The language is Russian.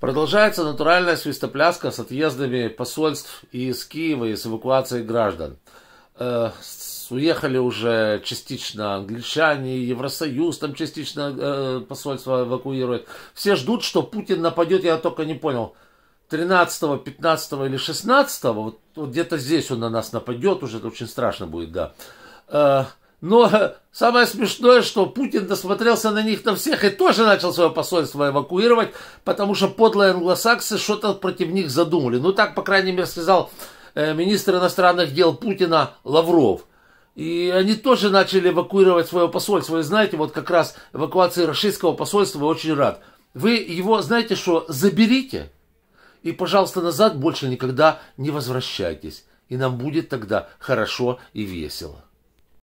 Продолжается натуральная свистопляска с отъездами посольств из Киева, и э, с эвакуацией граждан. уехали уже частично англичане, Евросоюз там частично э, посольство эвакуирует. Все ждут, что Путин нападет, я только не понял, 13, 15 или 16, вот, вот где-то здесь он на нас нападет, уже это очень страшно будет, да. Э, но самое смешное, что Путин досмотрелся на них на всех и тоже начал свое посольство эвакуировать, потому что подлые англосаксы что-то против них задумали. Ну так, по крайней мере, сказал э, министр иностранных дел Путина Лавров. И они тоже начали эвакуировать свое посольство. И знаете, вот как раз эвакуации российского посольства я очень рад. Вы его, знаете что, заберите и, пожалуйста, назад больше никогда не возвращайтесь. И нам будет тогда хорошо и весело.